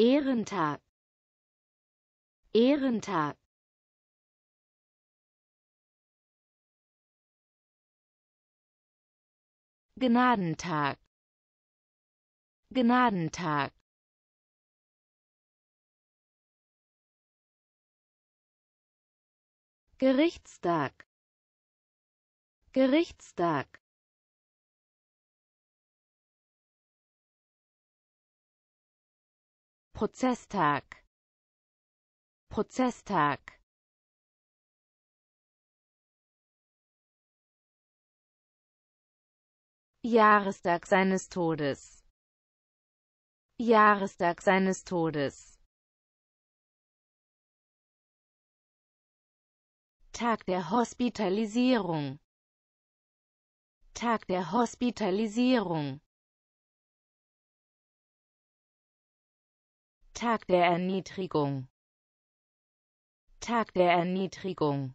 Ehrentag Ehrentag Gnadentag Gnadentag Gerichtstag Gerichtstag Prozesstag Prozesstag Jahrestag seines Todes Jahrestag seines Todes Tag der Hospitalisierung Tag der Hospitalisierung Tag der Erniedrigung Tag der Erniedrigung